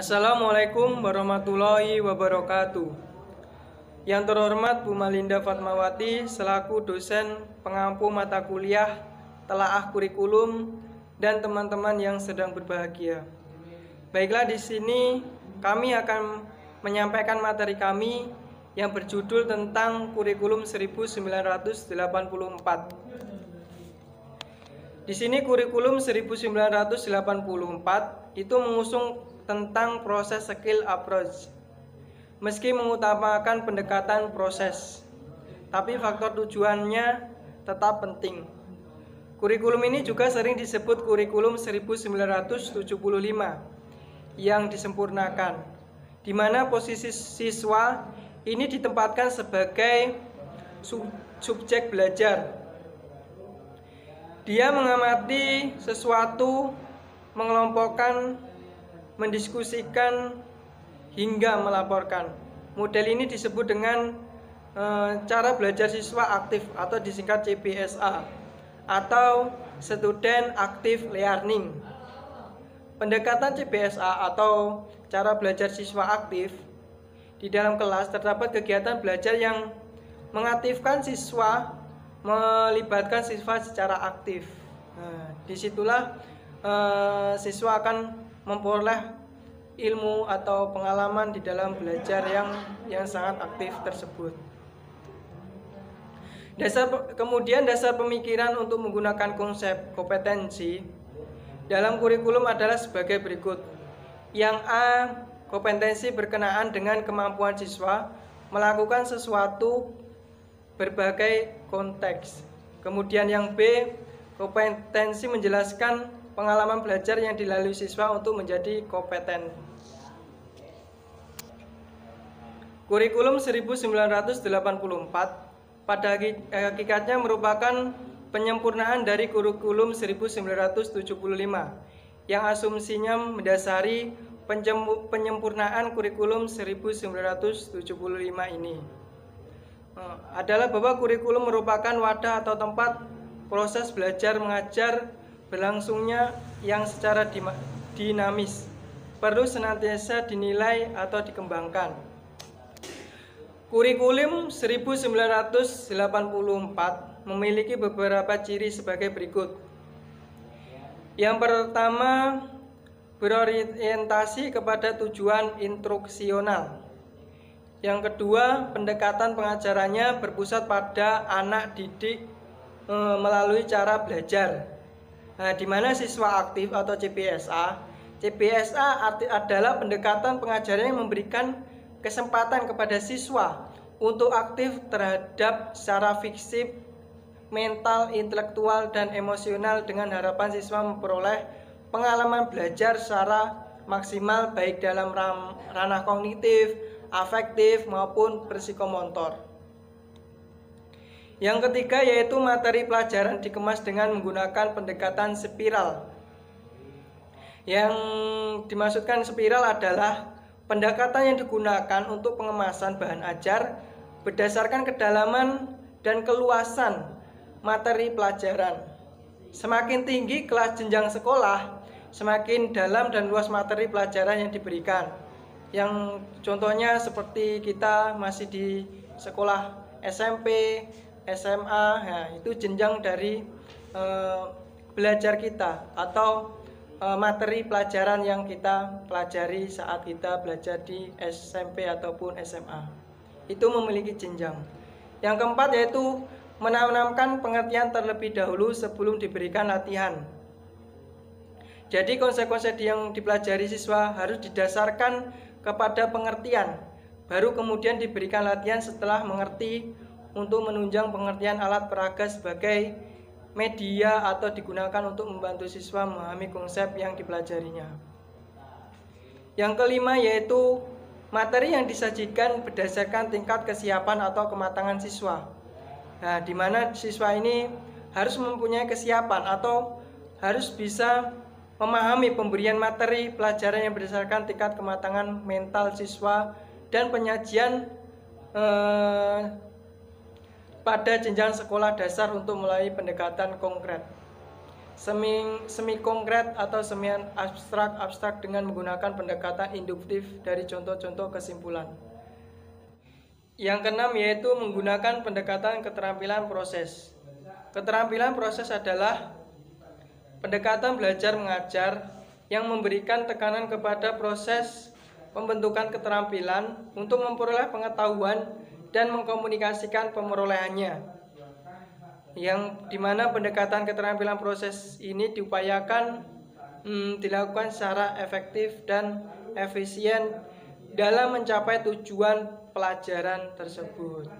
Assalamualaikum warahmatullahi wabarakatuh. Yang terhormat Bu Malinda Fatmawati selaku dosen pengampu mata kuliah telaah kurikulum dan teman-teman yang sedang berbahagia. Baiklah di sini kami akan menyampaikan materi kami yang berjudul tentang kurikulum 1984. Di sini kurikulum 1984 itu mengusung tentang proses skill approach. Meski mengutamakan pendekatan proses, tapi faktor tujuannya tetap penting. Kurikulum ini juga sering disebut kurikulum 1975 yang disempurnakan, di mana posisi siswa ini ditempatkan sebagai sub subjek belajar. Dia mengamati sesuatu, mengelompokkan mendiskusikan hingga melaporkan. Model ini disebut dengan e, cara belajar siswa aktif atau disingkat CPSA atau Student Active Learning. Pendekatan CPSA atau cara belajar siswa aktif di dalam kelas terdapat kegiatan belajar yang mengaktifkan siswa melibatkan siswa secara aktif. Nah, disitulah e, siswa akan memperoleh ilmu atau pengalaman di dalam belajar yang yang sangat aktif tersebut. Dasar kemudian dasar pemikiran untuk menggunakan konsep kompetensi dalam kurikulum adalah sebagai berikut. Yang A, kompetensi berkenaan dengan kemampuan siswa melakukan sesuatu berbagai konteks. Kemudian yang B, kompetensi menjelaskan pengalaman belajar yang dilalui siswa untuk menjadi kompeten. Kurikulum 1984 pada eh, hakikatnya merupakan penyempurnaan dari kurikulum 1975 yang asumsinya mendasari penyempurnaan kurikulum 1975 ini eh, adalah bahwa kurikulum merupakan wadah atau tempat proses belajar mengajar berlangsungnya yang secara dinamis perlu senantiasa dinilai atau dikembangkan. Kurikulum 1984 memiliki beberapa ciri sebagai berikut. Yang pertama, berorientasi kepada tujuan instruksional. Yang kedua, pendekatan pengajarannya berpusat pada anak didik eh, melalui cara belajar Nah, di mana siswa aktif atau CPSA? CPSA arti adalah pendekatan pengajaran yang memberikan kesempatan kepada siswa untuk aktif terhadap secara fiksif mental, intelektual, dan emosional dengan harapan siswa memperoleh pengalaman belajar secara maksimal baik dalam ranah kognitif, afektif, maupun psikomotor. Yang ketiga yaitu materi pelajaran dikemas dengan menggunakan pendekatan spiral. Yang dimaksudkan spiral adalah pendekatan yang digunakan untuk pengemasan bahan ajar berdasarkan kedalaman dan keluasan materi pelajaran. Semakin tinggi kelas jenjang sekolah, semakin dalam dan luas materi pelajaran yang diberikan. Yang contohnya seperti kita masih di sekolah SMP, SMA ya, itu jenjang dari uh, belajar kita atau uh, materi pelajaran yang kita pelajari saat kita belajar di SMP ataupun SMA itu memiliki jenjang yang keempat yaitu menanamkan pengertian terlebih dahulu sebelum diberikan latihan jadi konsep-konsep yang dipelajari siswa harus didasarkan kepada pengertian baru kemudian diberikan latihan setelah mengerti untuk menunjang pengertian alat peraga sebagai media atau digunakan untuk membantu siswa memahami konsep yang dipelajarinya. Yang kelima yaitu materi yang disajikan berdasarkan tingkat kesiapan atau kematangan siswa. Nah, di mana siswa ini harus mempunyai kesiapan atau harus bisa memahami pemberian materi pelajaran yang berdasarkan tingkat kematangan mental siswa dan penyajian eh, pada jenjang sekolah dasar untuk mulai pendekatan konkret. Semi, semi konkret atau semian abstrak-abstrak dengan menggunakan pendekatan induktif dari contoh-contoh kesimpulan. Yang keenam yaitu menggunakan pendekatan keterampilan proses. Keterampilan proses adalah pendekatan belajar mengajar yang memberikan tekanan kepada proses pembentukan keterampilan untuk memperoleh pengetahuan dan mengkomunikasikan pemerolehannya yang dimana pendekatan keterampilan proses ini diupayakan hmm, dilakukan secara efektif dan efisien dalam mencapai tujuan pelajaran tersebut.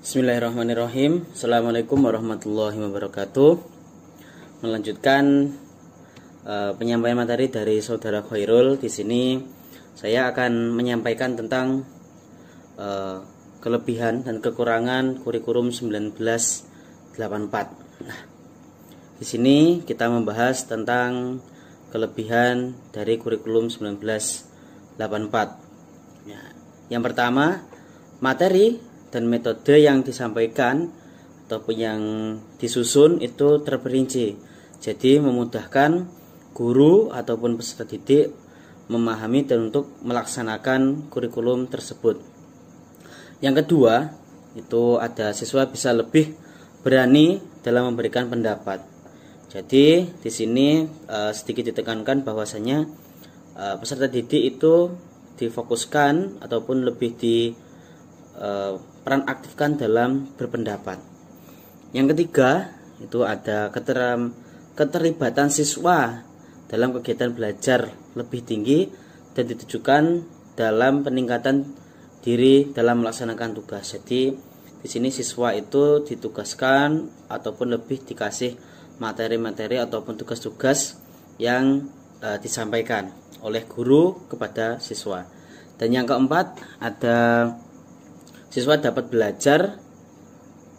Bismillahirrahmanirrahim. Assalamualaikum warahmatullahi wabarakatuh. Melanjutkan uh, penyampaian materi dari saudara Khairul di sini saya akan menyampaikan tentang uh, kelebihan dan kekurangan kurikulum 1984. Nah, di sini kita membahas tentang kelebihan dari kurikulum 1984. Ya, yang pertama, materi dan metode yang disampaikan ataupun yang disusun itu terperinci. Jadi memudahkan guru ataupun peserta didik memahami dan untuk melaksanakan kurikulum tersebut. Yang kedua, itu ada siswa bisa lebih berani dalam memberikan pendapat. Jadi di sini eh, sedikit ditekankan bahwasanya eh, peserta didik itu difokuskan ataupun lebih di eh, peran aktifkan dalam berpendapat. Yang ketiga, itu ada keteram, keterlibatan siswa dalam kegiatan belajar lebih tinggi dan ditujukan dalam peningkatan diri dalam melaksanakan tugas. Jadi di sini siswa itu ditugaskan ataupun lebih dikasih materi-materi ataupun tugas-tugas yang e, disampaikan oleh guru kepada siswa. Dan yang keempat ada siswa dapat belajar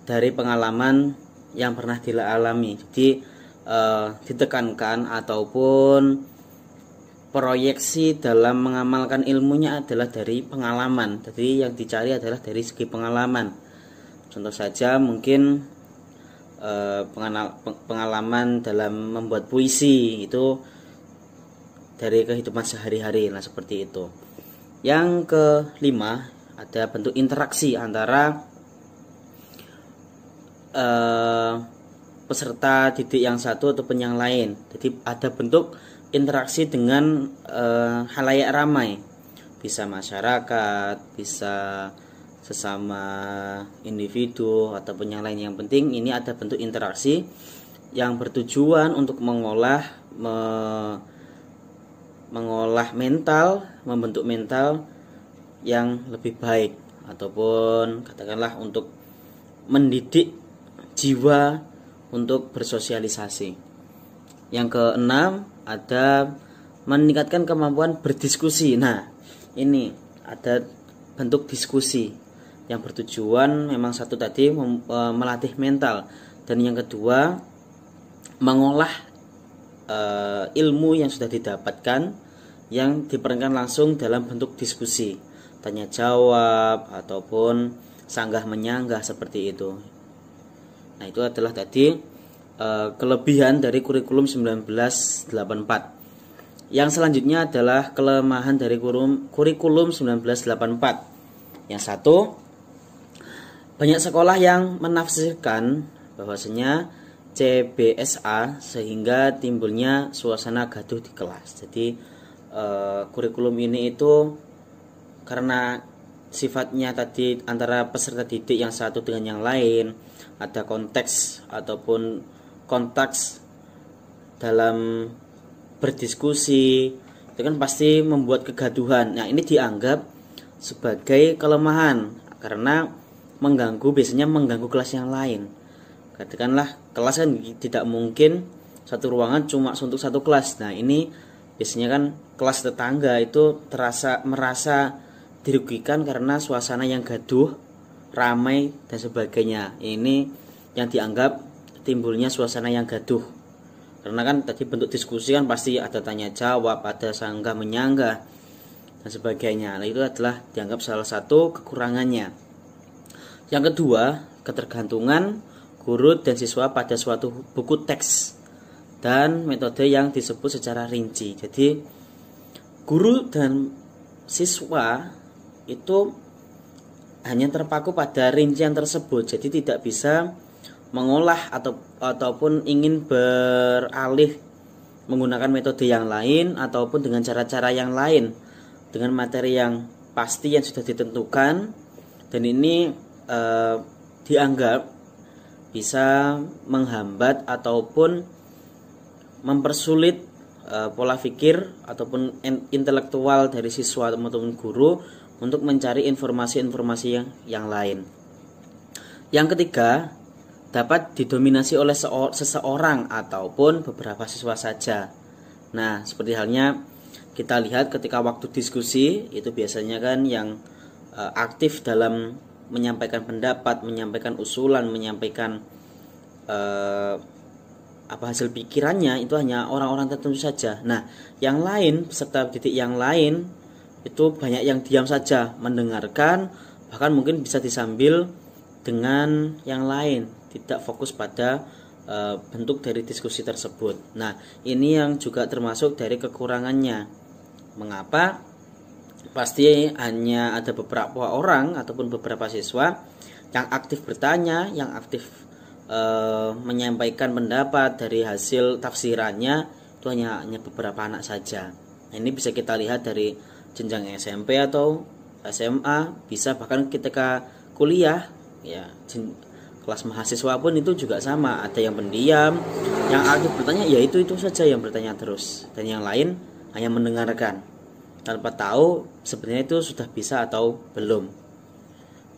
dari pengalaman yang pernah dialami. Jadi uh, ditekankan ataupun proyeksi dalam mengamalkan ilmunya adalah dari pengalaman. Jadi yang dicari adalah dari segi pengalaman. Contoh saja mungkin eh, pengalaman dalam membuat puisi itu dari kehidupan sehari-hari lah seperti itu. Yang kelima ada bentuk interaksi antara eh, peserta didik yang satu ataupun yang lain. Jadi ada bentuk interaksi dengan e, halayak ramai. Bisa masyarakat, bisa sesama individu ataupun yang lain. Yang penting ini ada bentuk interaksi yang bertujuan untuk mengolah me, mengolah mental, membentuk mental yang lebih baik ataupun katakanlah untuk mendidik jiwa untuk bersosialisasi. Yang keenam ada meningkatkan kemampuan berdiskusi. Nah, ini ada bentuk diskusi yang bertujuan memang satu tadi e, melatih mental dan yang kedua mengolah e, ilmu yang sudah didapatkan yang diperankan langsung dalam bentuk diskusi tanya jawab ataupun sanggah menyanggah seperti itu Nah, itu adalah tadi eh, kelebihan dari kurikulum 1984. Yang selanjutnya adalah kelemahan dari kurikulum kurikulum 1984. Yang satu, banyak sekolah yang menafsirkan bahwasanya CBSA sehingga timbulnya suasana gaduh di kelas. Jadi uh, kurikulum ini itu karena sifatnya tadi antara peserta didik yang satu dengan yang lain ada konteks ataupun konteks dalam berdiskusi itu kan pasti membuat kegaduhan nah ini dianggap sebagai kelemahan karena mengganggu biasanya mengganggu kelas yang lain katakanlah kelas kan tidak mungkin satu ruangan cuma untuk satu kelas nah ini biasanya kan kelas tetangga itu terasa merasa dirugikan karena suasana yang gaduh, ramai dan sebagainya. Ini yang dianggap timbulnya suasana yang gaduh. Karena kan tadi bentuk diskusi kan pasti ada tanya jawab, ada sanggah menyanggah dan sebagainya. Nah, itu adalah dianggap salah satu kekurangannya. Yang kedua, ketergantungan guru dan siswa pada suatu buku teks dan metode yang disebut secara rinci. Jadi, guru dan siswa itu hanya terpaku pada rincian tersebut jadi tidak bisa mengolah atau ataupun ingin beralih menggunakan metode yang lain ataupun dengan cara-cara yang lain dengan materi yang pasti yang sudah ditentukan dan ini eh, dianggap bisa menghambat ataupun mempersulit eh, pola pikir ataupun intelektual dari siswa ataupun guru untuk mencari informasi-informasi yang, yang lain. Yang ketiga, dapat didominasi oleh seseorang ataupun beberapa siswa saja. Nah, seperti halnya kita lihat ketika waktu diskusi itu biasanya kan yang e, aktif dalam menyampaikan pendapat, menyampaikan usulan, menyampaikan e, apa hasil pikirannya itu hanya orang-orang tertentu saja. Nah, yang lain peserta didik yang lain itu banyak yang diam saja mendengarkan bahkan mungkin bisa disambil dengan yang lain tidak fokus pada e, bentuk dari diskusi tersebut nah ini yang juga termasuk dari kekurangannya mengapa pasti hanya ada beberapa orang ataupun beberapa siswa yang aktif bertanya yang aktif e, menyampaikan pendapat dari hasil tafsirannya itu hanya hanya beberapa anak saja nah, ini bisa kita lihat dari jenjang SMP atau SMA bisa bahkan ketika kuliah ya jen, kelas mahasiswa pun itu juga sama ada yang pendiam yang aktif bertanya ya itu itu saja yang bertanya terus dan yang lain hanya mendengarkan tanpa tahu sebenarnya itu sudah bisa atau belum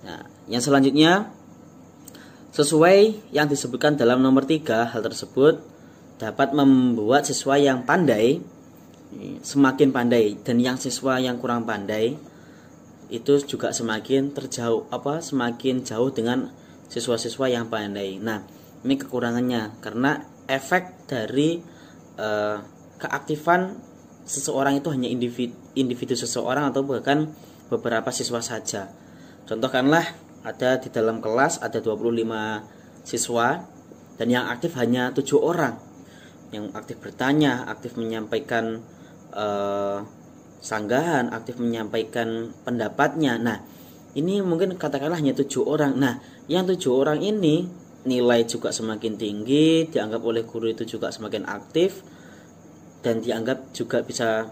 nah yang selanjutnya sesuai yang disebutkan dalam nomor tiga hal tersebut dapat membuat siswa yang pandai semakin pandai dan yang siswa yang kurang pandai itu juga semakin terjauh apa semakin jauh dengan siswa-siswa yang pandai. Nah, ini kekurangannya karena efek dari uh, keaktifan seseorang itu hanya individu, individu seseorang atau bahkan beberapa siswa saja. Contohkanlah ada di dalam kelas ada 25 siswa dan yang aktif hanya tujuh orang. Yang aktif bertanya, aktif menyampaikan uh, sanggahan aktif menyampaikan pendapatnya nah ini mungkin katakanlah hanya tujuh orang nah yang tujuh orang ini nilai juga semakin tinggi dianggap oleh guru itu juga semakin aktif dan dianggap juga bisa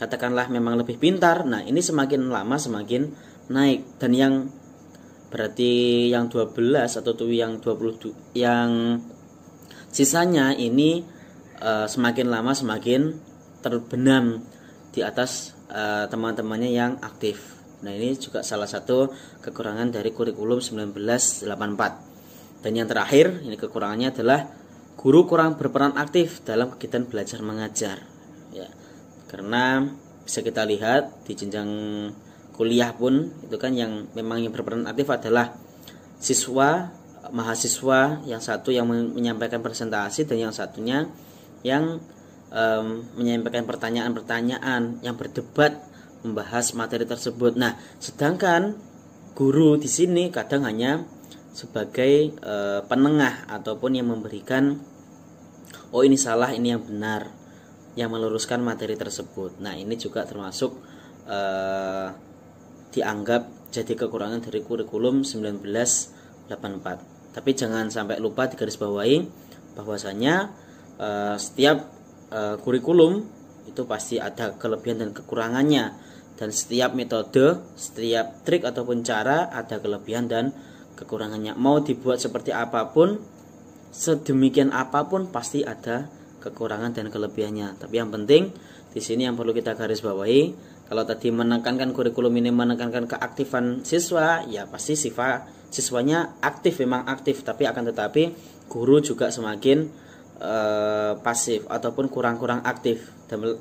katakanlah memang lebih pintar nah ini semakin lama semakin naik dan yang berarti yang 12 atau tuh yang 20 yang sisanya ini uh, semakin lama semakin terbenam di atas eh, teman-temannya yang aktif. Nah, ini juga salah satu kekurangan dari kurikulum 1984. Dan yang terakhir, ini kekurangannya adalah guru kurang berperan aktif dalam kegiatan belajar mengajar. Ya. Karena bisa kita lihat di jenjang kuliah pun itu kan yang memang yang berperan aktif adalah siswa mahasiswa yang satu yang menyampaikan presentasi dan yang satunya yang um, menyampaikan pertanyaan-pertanyaan yang berdebat membahas materi tersebut. Nah, sedangkan guru di sini kadang hanya sebagai e, penengah ataupun yang memberikan oh ini salah, ini yang benar yang meluruskan materi tersebut. Nah, ini juga termasuk e, dianggap jadi kekurangan dari kurikulum 1984. Tapi jangan sampai lupa digarisbawahi bahwasanya e, setiap uh, kurikulum itu pasti ada kelebihan dan kekurangannya dan setiap metode, setiap trik ataupun cara ada kelebihan dan kekurangannya. Mau dibuat seperti apapun, sedemikian apapun pasti ada kekurangan dan kelebihannya. Tapi yang penting di sini yang perlu kita garis bawahi, kalau tadi menekankan kurikulum ini menekankan keaktifan siswa, ya pasti sifat siswanya aktif memang aktif, tapi akan tetapi guru juga semakin Eh, pasif ataupun kurang-kurang aktif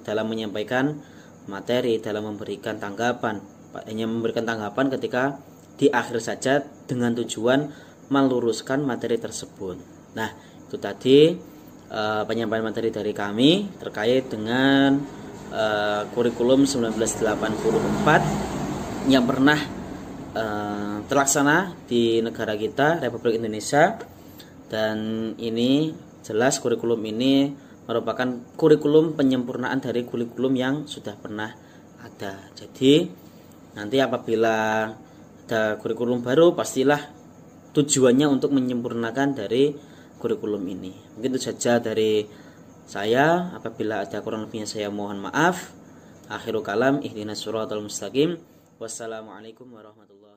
dalam, menyampaikan materi, dalam memberikan tanggapan. Hanya memberikan tanggapan ketika di akhir saja dengan tujuan meluruskan materi tersebut. Nah, itu tadi uh, penyampaian materi dari kami terkait dengan uh, kurikulum 1984 yang pernah uh, terlaksana di negara kita Republik Indonesia dan ini Jelas kurikulum ini merupakan kurikulum penyempurnaan dari kurikulum yang sudah pernah ada. Jadi nanti apabila ada kurikulum baru pastilah tujuannya untuk menyempurnakan dari kurikulum ini. Mungkin itu saja dari saya. Apabila ada kurang lebihnya saya mohon maaf. Akhirul kalam ihdinas suratul mustaqim. Wassalamualaikum warahmatullahi